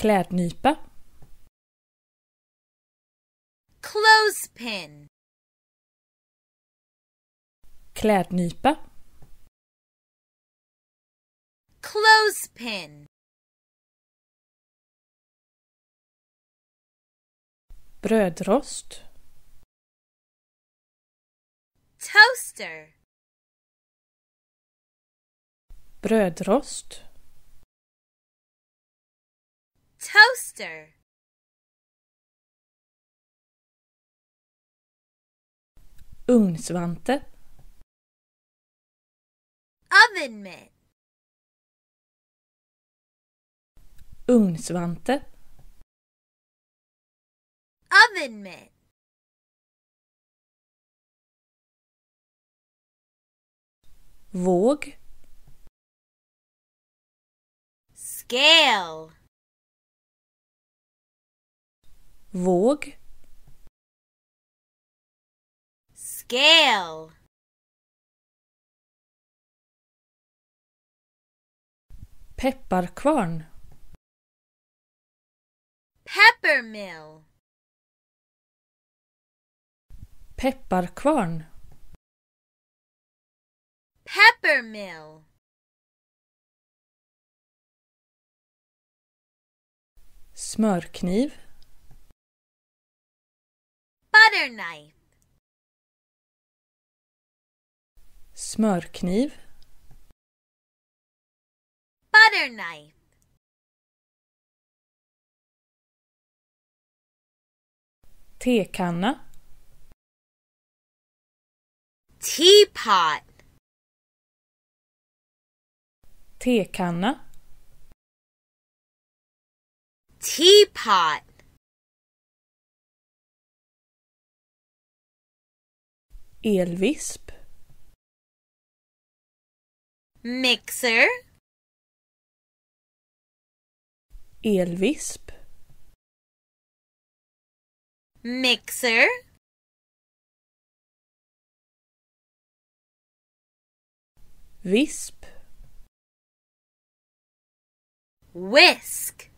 Klädnypa. Clothespin. Klädnypa. Clothespin. Brödrost. Toaster. Brödrost. Toaster Ugnsvante Oven mitt Ugnsvante Oven mitt Våg Scale våg scale pepparkvarn peppermill pepparkvarn peppermill smörkniv butter knife. Smörkniv. Butter knife. Tekanna. Teapot. Tekanna. Teapot. elvisp mixer elvisp mixer visp whisk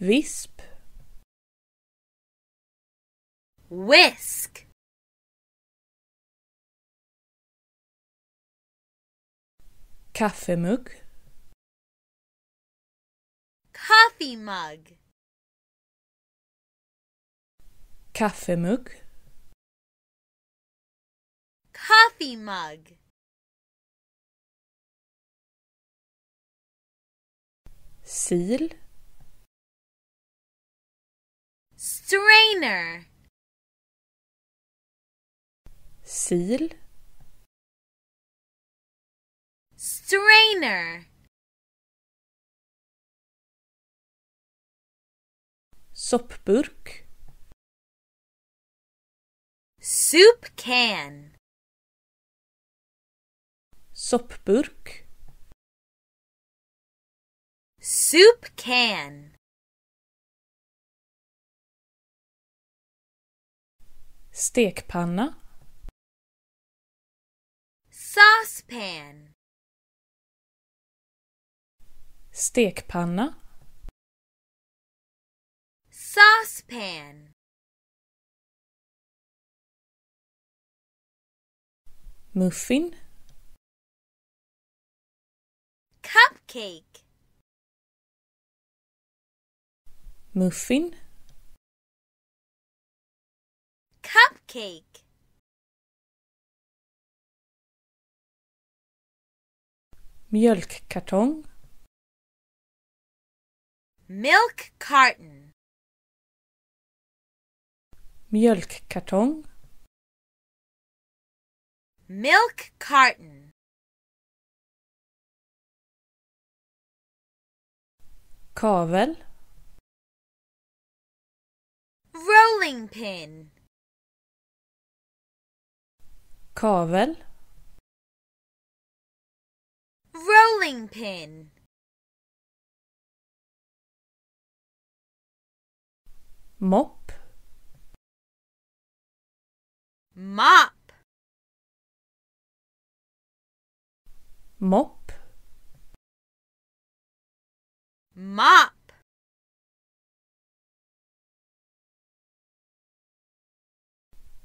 visp whisk Coffee mug, coffee mug mug. coffee mug seal strainer sil strainer soppburk soup can soppburk soup can stekpanna pan. Stekpanna. Saucepan. Muffin. Cupcake. Muffin. Cupcake. mjölkkartong milk carton mjölkkartong milk carton kavel rolling pin kavel rolling pin mop mop mop mop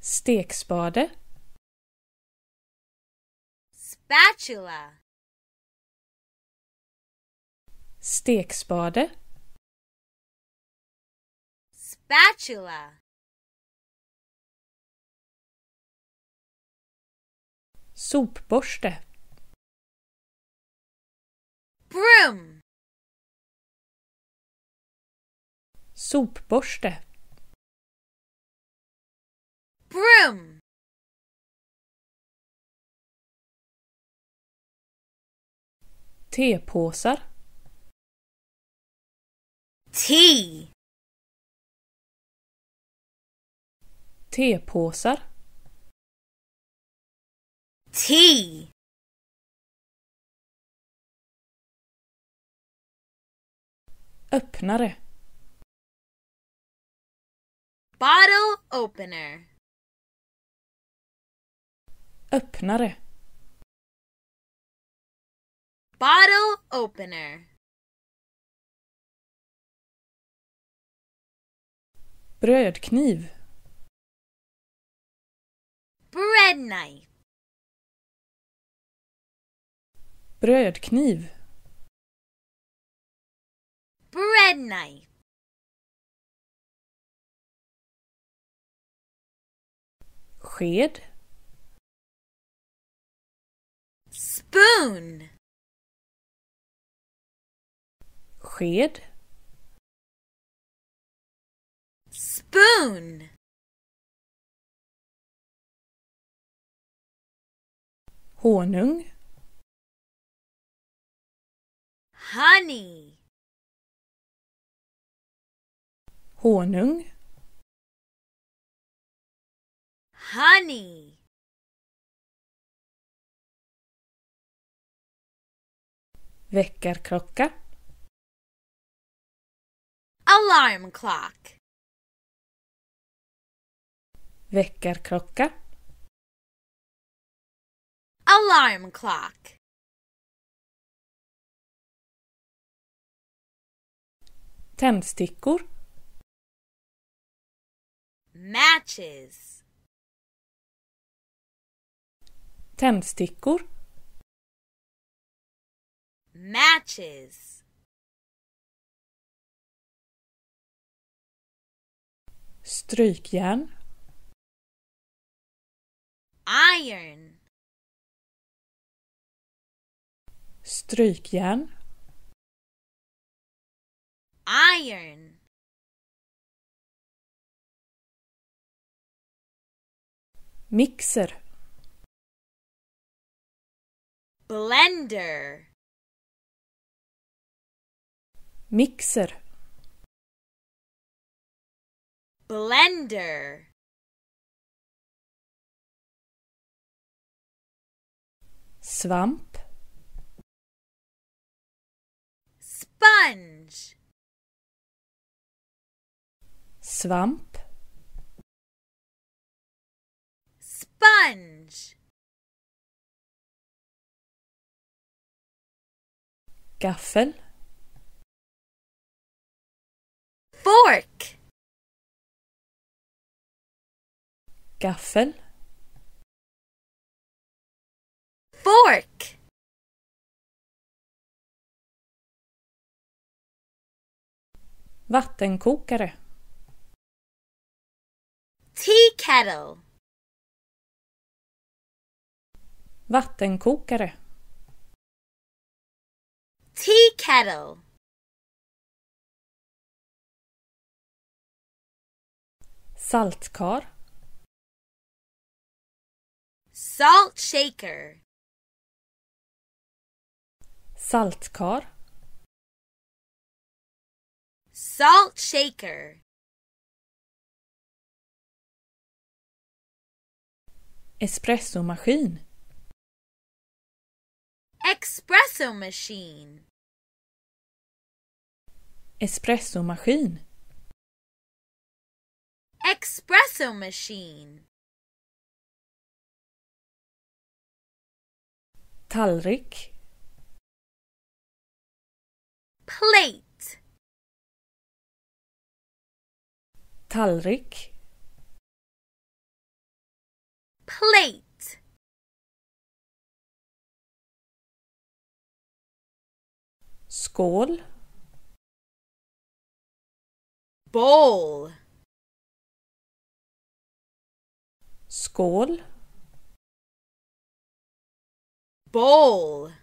stekspade spatula stekspade spatula sopborste broom sopborste broom tepåsar tea. Tepåsar. Tea. Öppnare. Bottle opener. Öppnare. Bottle opener. Brödkniv. Bread knife. Brödkniv. Bread knife. Sked. Spoon. Sked. spoon. Honung. Honey. Honung. Honey. Väckarklocka. Alarm clock. Väckarklocka. Alarm clock. Tändstickor. Matches. Tändstickor. Matches. Strykjärn. iron. Strykjärn. Iron. Mixer. Blender. Mixer. Blender. svamp sponge svamp sponge gaffel fork gaffel York! Vattenkokare Tea kettle Vattenkokare Tea kettle Saltkar Salt shaker Saltkar. Salt shaker. Espressomaskin. Espresso machine. Espressomaskin. Espresso machine. Tallrik. plate. Tallrik. Plate. Skål. Bowl. Skål. Bowl.